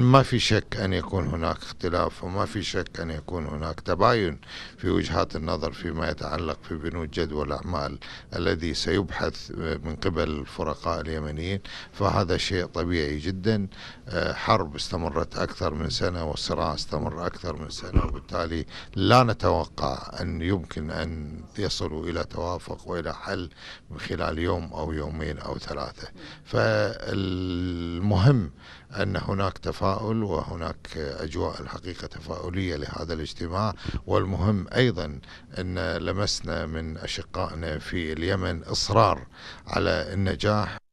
ما في شك أن يكون هناك اختلاف وما في شك أن يكون هناك تباين في وجهات النظر فيما يتعلق في بنود جدول الأعمال الذي سيبحث آه، من قبل الفرقاء اليمنيين فهذا شيء طبيعي جدا آه، حرب استمرت أكثر من سنة والصراع استمر أكثر من سنة وبالتالي لا نتوقع أن يمكن أن يصلوا إلى توافق وإلى حل من خلال يوم أو يومين أو ثلاثة فالمهم أن هناك تفاهم تفاؤل وهناك أجواء الحقيقة تفاؤلية لهذا الاجتماع والمهم أيضا أن لمسنا من أشقائنا في اليمن إصرار على النجاح